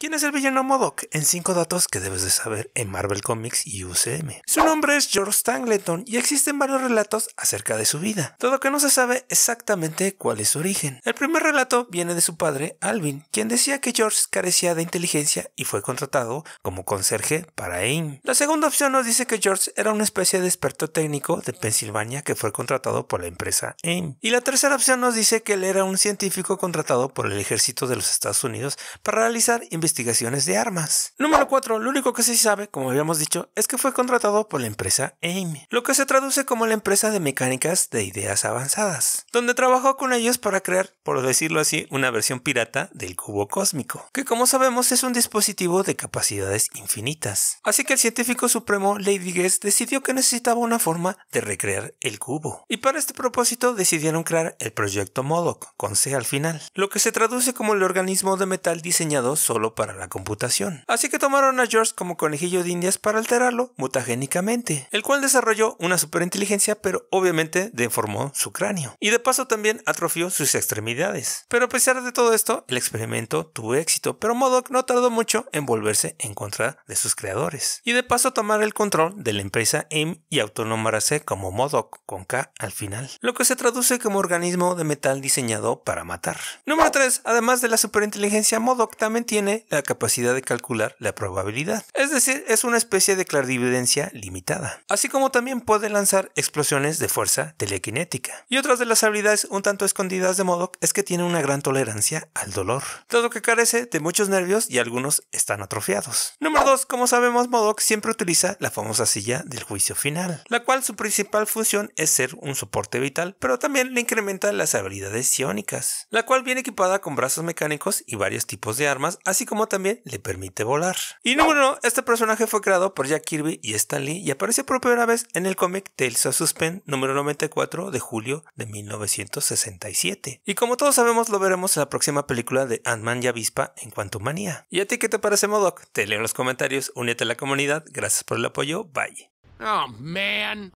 ¿Quién es el villano Modoc? En 5 datos que debes de saber en Marvel Comics y UCM. Su nombre es George Stangleton y existen varios relatos acerca de su vida, todo que no se sabe exactamente cuál es su origen. El primer relato viene de su padre, Alvin, quien decía que George carecía de inteligencia y fue contratado como conserje para AIM. La segunda opción nos dice que George era una especie de experto técnico de Pensilvania que fue contratado por la empresa AIM. Y la tercera opción nos dice que él era un científico contratado por el ejército de los Estados Unidos para realizar investigaciones investigaciones de armas. Número 4. Lo único que se sabe, como habíamos dicho, es que fue contratado por la empresa AIM, lo que se traduce como la empresa de mecánicas de ideas avanzadas, donde trabajó con ellos para crear, por decirlo así, una versión pirata del cubo cósmico, que como sabemos es un dispositivo de capacidades infinitas. Así que el científico supremo Lady Guess decidió que necesitaba una forma de recrear el cubo, y para este propósito decidieron crear el proyecto MODOK, con C al final, lo que se traduce como el organismo de metal diseñado solo para para la computación. Así que tomaron a George como conejillo de indias para alterarlo mutagénicamente, el cual desarrolló una superinteligencia pero obviamente deformó su cráneo. Y de paso también atrofió sus extremidades. Pero a pesar de todo esto, el experimento tuvo éxito, pero Modoc no tardó mucho en volverse en contra de sus creadores. Y de paso tomar el control de la empresa AIM y autonomarse como Modoc, con K al final. Lo que se traduce como organismo de metal diseñado para matar. Número 3. Además de la superinteligencia, Modoc también tiene la capacidad de calcular la probabilidad. Es decir, es una especie de clarividencia limitada. Así como también puede lanzar explosiones de fuerza telequinética. Y otras de las habilidades un tanto escondidas de Modoc es que tiene una gran tolerancia al dolor, dado que carece de muchos nervios y algunos están atrofiados. Número 2. Como sabemos, Modoc siempre utiliza la famosa silla del juicio final, la cual su principal función es ser un soporte vital, pero también le incrementa las habilidades psiónicas, la cual viene equipada con brazos mecánicos y varios tipos de armas, así como también le permite volar. Y número uno, este personaje fue creado por Jack Kirby y Stan Lee y aparece por primera vez en el cómic Tales of Suspense número 94 de julio de 1967. Y como todos sabemos, lo veremos en la próxima película de Ant-Man y Avispa en cuanto manía. ¿Y a ti qué te parece, Modoc? Te leo en los comentarios, únete a la comunidad, gracias por el apoyo, bye. Oh, man.